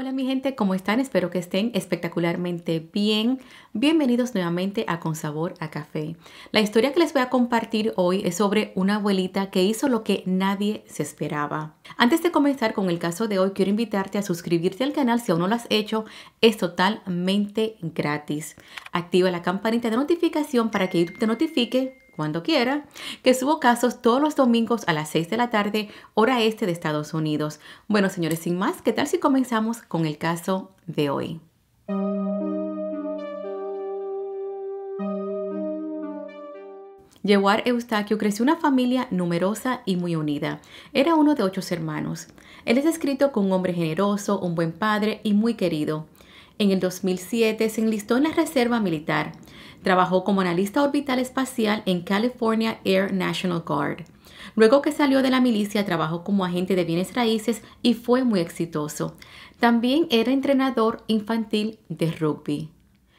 Hola mi gente, ¿cómo están? Espero que estén espectacularmente bien. Bienvenidos nuevamente a Con Sabor a Café. La historia que les voy a compartir hoy es sobre una abuelita que hizo lo que nadie se esperaba. Antes de comenzar con el caso de hoy, quiero invitarte a suscribirte al canal si aún no lo has hecho. Es totalmente gratis. Activa la campanita de notificación para que YouTube te notifique cuando quiera, que subo casos todos los domingos a las 6 de la tarde, hora este de Estados Unidos. Bueno, señores, sin más, ¿qué tal si comenzamos con el caso de hoy? Yehuar Eustaquio creció una familia numerosa y muy unida. Era uno de ocho hermanos. Él es descrito como un hombre generoso, un buen padre y muy querido. En el 2007 se enlistó en la Reserva Militar. Trabajó como analista orbital espacial en California Air National Guard. Luego que salió de la milicia, trabajó como agente de bienes raíces y fue muy exitoso. También era entrenador infantil de rugby.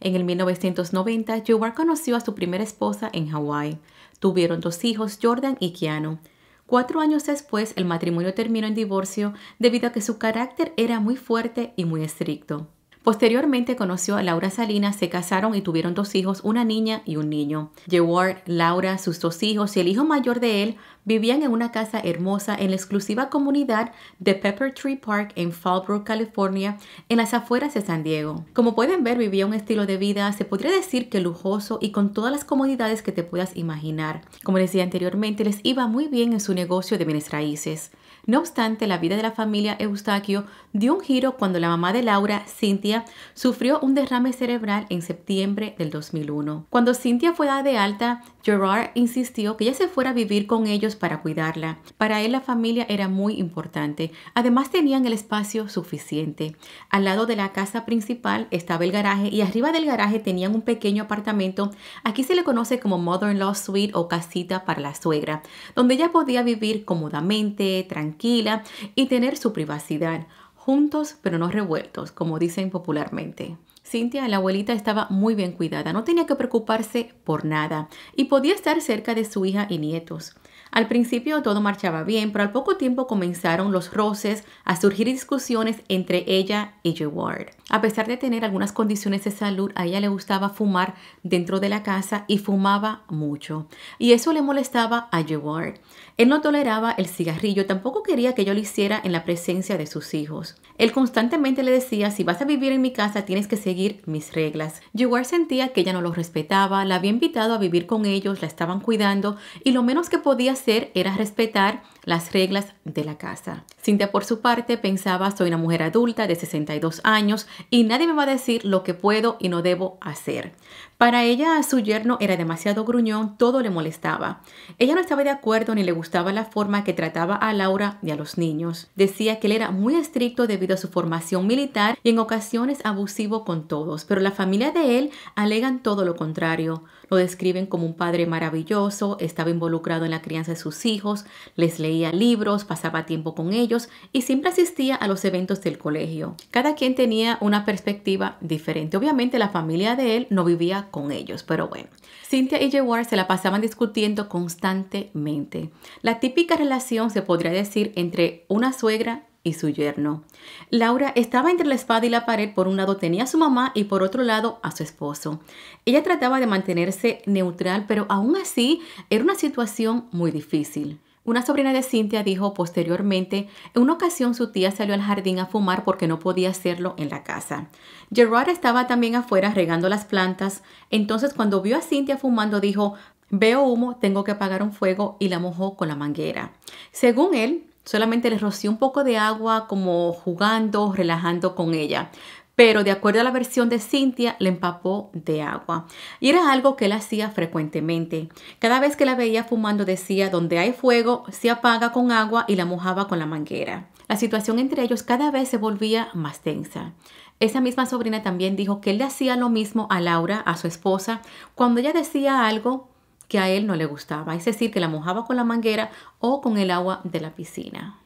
En el 1990, Jowar conoció a su primera esposa en Hawái. Tuvieron dos hijos, Jordan y Keanu. Cuatro años después, el matrimonio terminó en divorcio debido a que su carácter era muy fuerte y muy estricto. Posteriormente conoció a Laura Salinas, se casaron y tuvieron dos hijos, una niña y un niño. Jeward, Laura, sus dos hijos y el hijo mayor de él vivían en una casa hermosa en la exclusiva comunidad de Pepper Tree Park en Fallbrook, California, en las afueras de San Diego. Como pueden ver, vivía un estilo de vida, se podría decir que lujoso y con todas las comodidades que te puedas imaginar. Como les decía anteriormente, les iba muy bien en su negocio de bienes raíces. No obstante, la vida de la familia Eustaquio dio un giro cuando la mamá de Laura, Cynthia, sufrió un derrame cerebral en septiembre del 2001. Cuando Cynthia fue dada de alta, Gerard insistió que ella se fuera a vivir con ellos para cuidarla. Para él la familia era muy importante. Además tenían el espacio suficiente. Al lado de la casa principal estaba el garaje y arriba del garaje tenían un pequeño apartamento. Aquí se le conoce como mother-in-law suite o casita para la suegra, donde ella podía vivir cómodamente, tranquila tranquila y tener su privacidad, juntos pero no revueltos, como dicen popularmente. Cintia, la abuelita, estaba muy bien cuidada, no tenía que preocuparse por nada y podía estar cerca de su hija y nietos. Al principio todo marchaba bien, pero al poco tiempo comenzaron los roces, a surgir discusiones entre ella y Jeward. A pesar de tener algunas condiciones de salud, a ella le gustaba fumar dentro de la casa y fumaba mucho. Y eso le molestaba a Jeward. Él no toleraba el cigarrillo, tampoco quería que yo lo hiciera en la presencia de sus hijos. Él constantemente le decía, si vas a vivir en mi casa tienes que seguir mis reglas. Jeward sentía que ella no lo respetaba, la había invitado a vivir con ellos, la estaban cuidando y lo menos que podía era respetar las reglas de la casa. Cintia, por su parte, pensaba, soy una mujer adulta de 62 años y nadie me va a decir lo que puedo y no debo hacer. Para ella, su yerno era demasiado gruñón, todo le molestaba. Ella no estaba de acuerdo ni le gustaba la forma que trataba a Laura y a los niños. Decía que él era muy estricto debido a su formación militar y en ocasiones abusivo con todos, pero la familia de él alegan todo lo contrario. Lo describen como un padre maravilloso, estaba involucrado en la crianza de sus hijos, les leía leía libros, pasaba tiempo con ellos y siempre asistía a los eventos del colegio. Cada quien tenía una perspectiva diferente. Obviamente la familia de él no vivía con ellos, pero bueno. Cynthia y Jaguar se la pasaban discutiendo constantemente. La típica relación se podría decir entre una suegra y su yerno. Laura estaba entre la espada y la pared, por un lado tenía a su mamá y por otro lado a su esposo. Ella trataba de mantenerse neutral, pero aún así era una situación muy difícil. Una sobrina de Cynthia dijo posteriormente, en una ocasión su tía salió al jardín a fumar porque no podía hacerlo en la casa. Gerard estaba también afuera regando las plantas, entonces cuando vio a Cynthia fumando dijo, veo humo, tengo que apagar un fuego y la mojó con la manguera. Según él, solamente le roció un poco de agua como jugando, relajando con ella pero de acuerdo a la versión de Cynthia, le empapó de agua. Y era algo que él hacía frecuentemente. Cada vez que la veía fumando decía, donde hay fuego, se apaga con agua y la mojaba con la manguera. La situación entre ellos cada vez se volvía más tensa. Esa misma sobrina también dijo que él le hacía lo mismo a Laura, a su esposa, cuando ella decía algo que a él no le gustaba, es decir, que la mojaba con la manguera o con el agua de la piscina.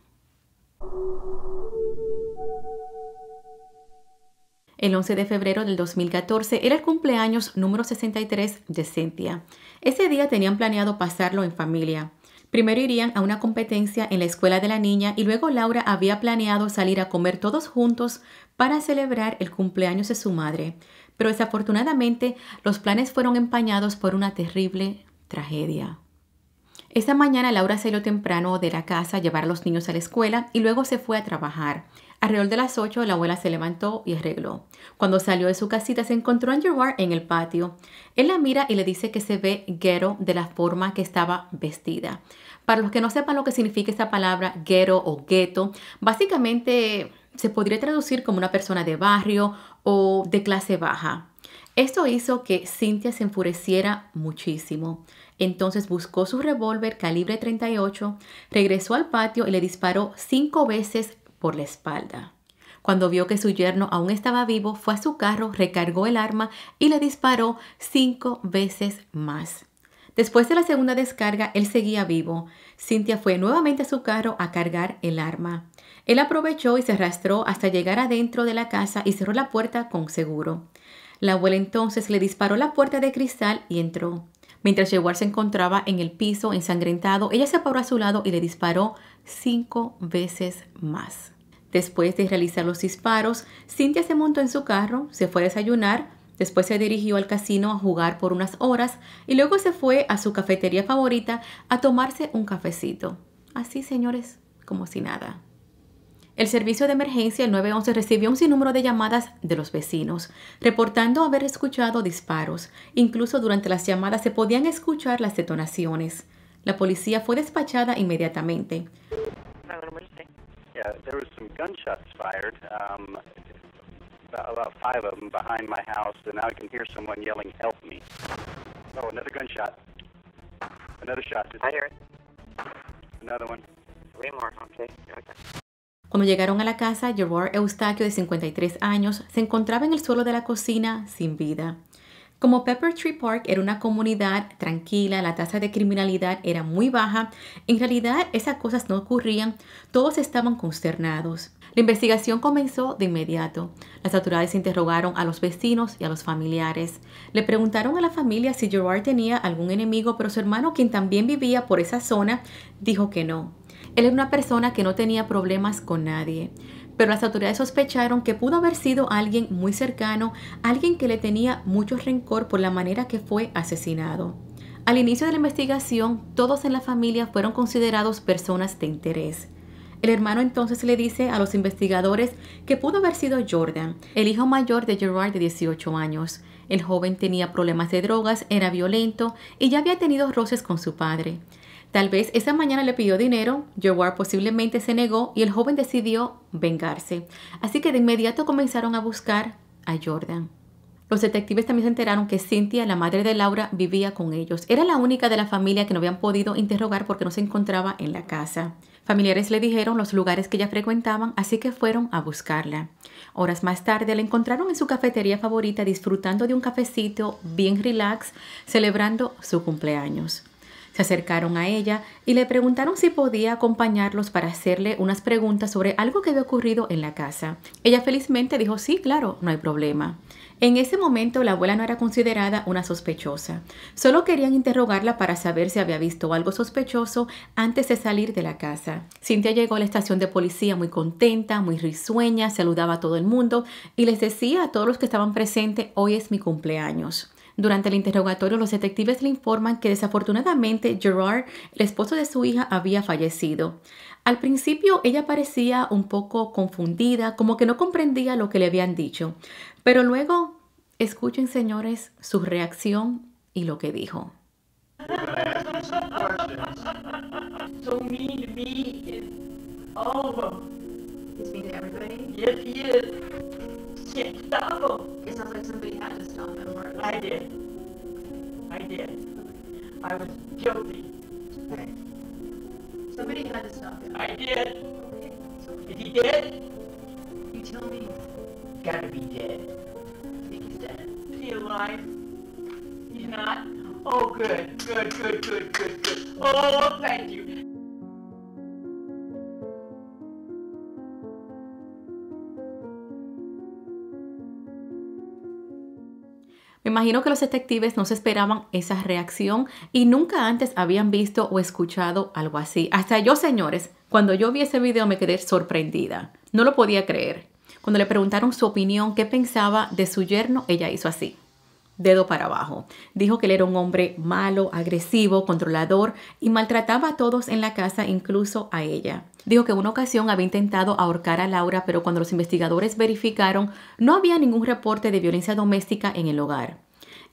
El 11 de febrero del 2014 era el cumpleaños número 63 de Cynthia. Ese día tenían planeado pasarlo en familia. Primero irían a una competencia en la escuela de la niña y luego Laura había planeado salir a comer todos juntos para celebrar el cumpleaños de su madre. Pero desafortunadamente los planes fueron empañados por una terrible tragedia. Esa mañana Laura salió temprano de la casa a llevar a los niños a la escuela y luego se fue a trabajar. Alrededor de las 8 la abuela se levantó y arregló. Cuando salió de su casita se encontró a Gerard en el patio. Él la mira y le dice que se ve ghetto de la forma que estaba vestida. Para los que no sepan lo que significa esta palabra ghetto o ghetto, básicamente se podría traducir como una persona de barrio o de clase baja. Esto hizo que Cynthia se enfureciera muchísimo. Entonces buscó su revólver calibre 38, regresó al patio y le disparó cinco veces por la espalda. Cuando vio que su yerno aún estaba vivo, fue a su carro, recargó el arma y le disparó cinco veces más. Después de la segunda descarga, él seguía vivo. Cynthia fue nuevamente a su carro a cargar el arma. Él aprovechó y se arrastró hasta llegar adentro de la casa y cerró la puerta con seguro. La abuela entonces le disparó la puerta de cristal y entró. Mientras Jewar se encontraba en el piso ensangrentado, ella se paró a su lado y le disparó cinco veces más. Después de realizar los disparos, Cynthia se montó en su carro, se fue a desayunar, después se dirigió al casino a jugar por unas horas y luego se fue a su cafetería favorita a tomarse un cafecito. Así, señores, como si nada. El servicio de emergencia 911 recibió un sinnúmero de llamadas de los vecinos, reportando haber escuchado disparos. Incluso durante las llamadas se podían escuchar las detonaciones. La policía fue despachada inmediatamente. Cuando llegaron a la casa, Gerard Eustaquio, de 53 años, se encontraba en el suelo de la cocina sin vida. Como Pepper Tree Park era una comunidad tranquila, la tasa de criminalidad era muy baja, en realidad esas cosas no ocurrían, todos estaban consternados. La investigación comenzó de inmediato. Las autoridades interrogaron a los vecinos y a los familiares. Le preguntaron a la familia si Gerard tenía algún enemigo, pero su hermano, quien también vivía por esa zona, dijo que no. Él era una persona que no tenía problemas con nadie pero las autoridades sospecharon que pudo haber sido alguien muy cercano, alguien que le tenía mucho rencor por la manera que fue asesinado. Al inicio de la investigación, todos en la familia fueron considerados personas de interés. El hermano entonces le dice a los investigadores que pudo haber sido Jordan, el hijo mayor de Gerard de 18 años. El joven tenía problemas de drogas, era violento y ya había tenido roces con su padre. Tal vez esa mañana le pidió dinero, Ward posiblemente se negó y el joven decidió vengarse. Así que de inmediato comenzaron a buscar a Jordan. Los detectives también se enteraron que Cynthia, la madre de Laura, vivía con ellos. Era la única de la familia que no habían podido interrogar porque no se encontraba en la casa. Familiares le dijeron los lugares que ella frecuentaban, así que fueron a buscarla. Horas más tarde la encontraron en su cafetería favorita disfrutando de un cafecito bien relax, celebrando su cumpleaños. Se acercaron a ella y le preguntaron si podía acompañarlos para hacerle unas preguntas sobre algo que había ocurrido en la casa. Ella felizmente dijo, sí, claro, no hay problema. En ese momento la abuela no era considerada una sospechosa. Solo querían interrogarla para saber si había visto algo sospechoso antes de salir de la casa. Cintia llegó a la estación de policía muy contenta, muy risueña, saludaba a todo el mundo y les decía a todos los que estaban presentes, hoy es mi cumpleaños. Durante el interrogatorio, los detectives le informan que desafortunadamente Gerard, el esposo de su hija, había fallecido. Al principio ella parecía un poco confundida, como que no comprendía lo que le habían dicho, pero luego escuchen señores su reacción y lo que dijo. So to me, shit It sounds like somebody had to stop him. Or I did. I did. I was guilty. Okay. Somebody had to stop him. I did. Okay. Is he dead? You tell me. Gotta be dead. he's dead. Is he alive? He's not? Oh, good, good, good, good, good, good. Oh, thank you. imagino que los detectives no se esperaban esa reacción y nunca antes habían visto o escuchado algo así. Hasta yo, señores, cuando yo vi ese video me quedé sorprendida. No lo podía creer. Cuando le preguntaron su opinión, qué pensaba de su yerno, ella hizo así dedo para abajo. Dijo que él era un hombre malo, agresivo, controlador y maltrataba a todos en la casa, incluso a ella. Dijo que en una ocasión había intentado ahorcar a Laura, pero cuando los investigadores verificaron, no había ningún reporte de violencia doméstica en el hogar.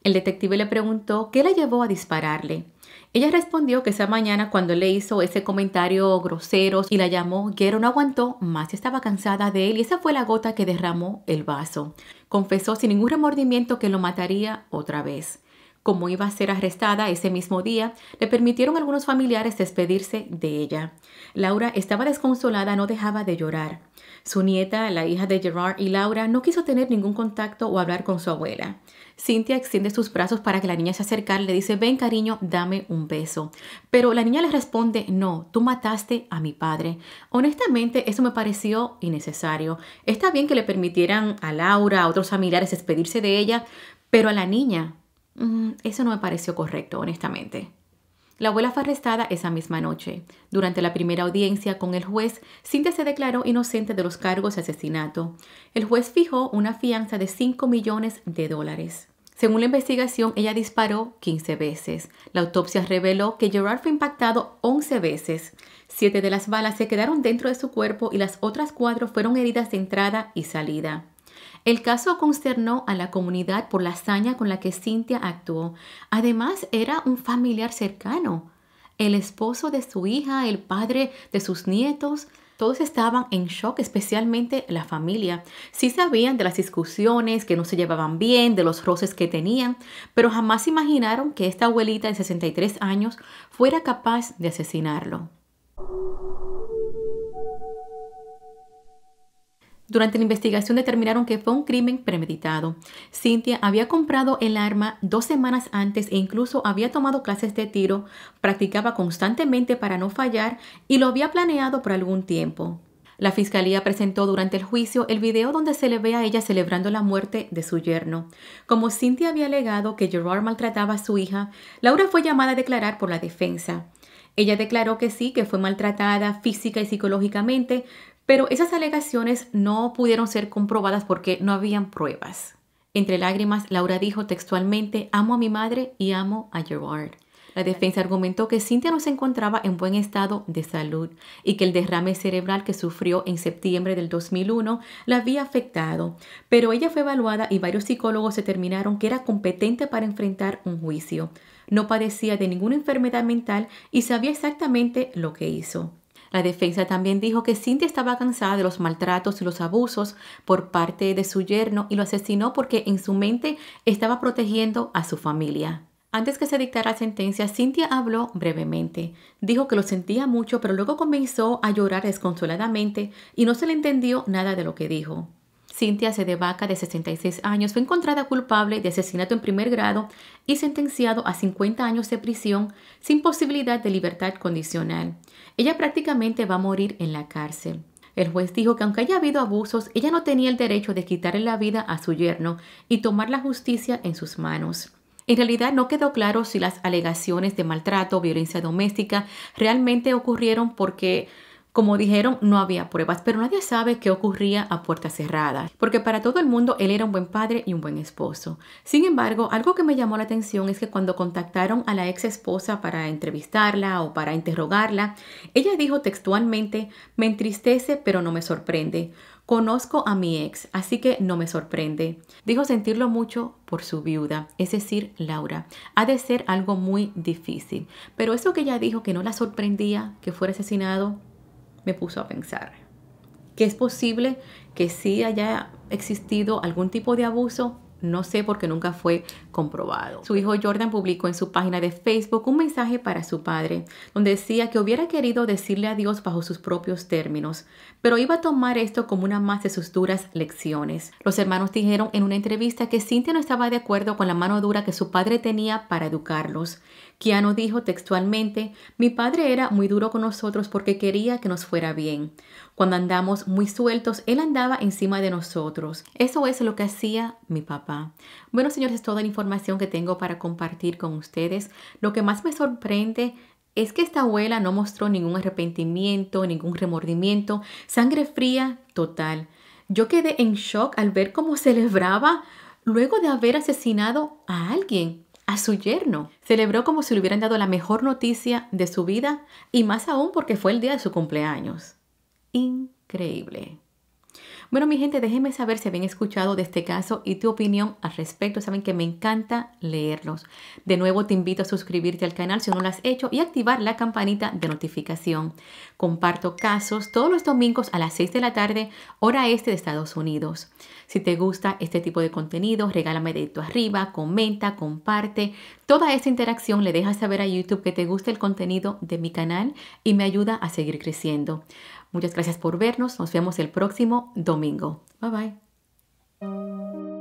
El detective le preguntó qué la llevó a dispararle. Ella respondió que esa mañana cuando le hizo ese comentario grosero y la llamó, Gero no aguantó más, estaba cansada de él y esa fue la gota que derramó el vaso. Confesó sin ningún remordimiento que lo mataría otra vez. Como iba a ser arrestada ese mismo día, le permitieron algunos familiares despedirse de ella. Laura estaba desconsolada, no dejaba de llorar. Su nieta, la hija de Gerard y Laura, no quiso tener ningún contacto o hablar con su abuela. Cynthia extiende sus brazos para que la niña se acerque, le dice, ven cariño, dame un beso. Pero la niña le responde, no, tú mataste a mi padre. Honestamente, eso me pareció innecesario. Está bien que le permitieran a Laura, a otros familiares despedirse de ella, pero a la niña, mm, eso no me pareció correcto, honestamente. La abuela fue arrestada esa misma noche. Durante la primera audiencia con el juez, Cintia se declaró inocente de los cargos de asesinato. El juez fijó una fianza de 5 millones de dólares. Según la investigación, ella disparó 15 veces. La autopsia reveló que Gerard fue impactado 11 veces. Siete de las balas se quedaron dentro de su cuerpo y las otras cuatro fueron heridas de entrada y salida. El caso consternó a la comunidad por la hazaña con la que Cynthia actuó. Además, era un familiar cercano. El esposo de su hija, el padre de sus nietos, todos estaban en shock, especialmente la familia. Sí sabían de las discusiones, que no se llevaban bien, de los roces que tenían, pero jamás imaginaron que esta abuelita de 63 años fuera capaz de asesinarlo. Durante la investigación determinaron que fue un crimen premeditado. Cynthia había comprado el arma dos semanas antes e incluso había tomado clases de tiro, practicaba constantemente para no fallar y lo había planeado por algún tiempo. La fiscalía presentó durante el juicio el video donde se le ve a ella celebrando la muerte de su yerno. Como Cynthia había alegado que Gerard maltrataba a su hija, Laura fue llamada a declarar por la defensa. Ella declaró que sí, que fue maltratada física y psicológicamente, pero esas alegaciones no pudieron ser comprobadas porque no habían pruebas. Entre lágrimas, Laura dijo textualmente, amo a mi madre y amo a Gerard. La defensa argumentó que Cynthia no se encontraba en buen estado de salud y que el derrame cerebral que sufrió en septiembre del 2001 la había afectado, pero ella fue evaluada y varios psicólogos determinaron que era competente para enfrentar un juicio. No padecía de ninguna enfermedad mental y sabía exactamente lo que hizo. La defensa también dijo que Cynthia estaba cansada de los maltratos y los abusos por parte de su yerno y lo asesinó porque en su mente estaba protegiendo a su familia. Antes que se dictara la sentencia, Cynthia habló brevemente. Dijo que lo sentía mucho, pero luego comenzó a llorar desconsoladamente y no se le entendió nada de lo que dijo. Cintia Cedevaca, de 66 años, fue encontrada culpable de asesinato en primer grado y sentenciado a 50 años de prisión sin posibilidad de libertad condicional. Ella prácticamente va a morir en la cárcel. El juez dijo que aunque haya habido abusos, ella no tenía el derecho de quitarle la vida a su yerno y tomar la justicia en sus manos. En realidad no quedó claro si las alegaciones de maltrato o violencia doméstica realmente ocurrieron porque como dijeron, no había pruebas, pero nadie sabe qué ocurría a puerta cerrada, porque para todo el mundo él era un buen padre y un buen esposo. Sin embargo, algo que me llamó la atención es que cuando contactaron a la ex esposa para entrevistarla o para interrogarla, ella dijo textualmente, me entristece pero no me sorprende. Conozco a mi ex, así que no me sorprende. Dijo sentirlo mucho por su viuda, es decir, Laura. Ha de ser algo muy difícil. Pero eso que ella dijo que no la sorprendía que fuera asesinado, me puso a pensar que es posible que sí haya existido algún tipo de abuso. No sé porque nunca fue comprobado. Su hijo Jordan publicó en su página de Facebook un mensaje para su padre, donde decía que hubiera querido decirle adiós bajo sus propios términos, pero iba a tomar esto como una más de sus duras lecciones. Los hermanos dijeron en una entrevista que Cynthia no estaba de acuerdo con la mano dura que su padre tenía para educarlos, Keanu dijo textualmente, mi padre era muy duro con nosotros porque quería que nos fuera bien. Cuando andamos muy sueltos, él andaba encima de nosotros. Eso es lo que hacía mi papá. Bueno, señores, es toda la información que tengo para compartir con ustedes. Lo que más me sorprende es que esta abuela no mostró ningún arrepentimiento, ningún remordimiento, sangre fría total. Yo quedé en shock al ver cómo celebraba luego de haber asesinado a alguien a su yerno. Celebró como si le hubieran dado la mejor noticia de su vida y más aún porque fue el día de su cumpleaños. Increíble. Bueno, mi gente, déjenme saber si habían escuchado de este caso y tu opinión al respecto. Saben que me encanta leerlos. De nuevo, te invito a suscribirte al canal si no lo has hecho y activar la campanita de notificación. Comparto casos todos los domingos a las 6 de la tarde, hora este de Estados Unidos. Si te gusta este tipo de contenido, regálame dedito arriba, comenta, comparte. Toda esta interacción le deja saber a YouTube que te gusta el contenido de mi canal y me ayuda a seguir creciendo. Muchas gracias por vernos. Nos vemos el próximo domingo. Bye bye.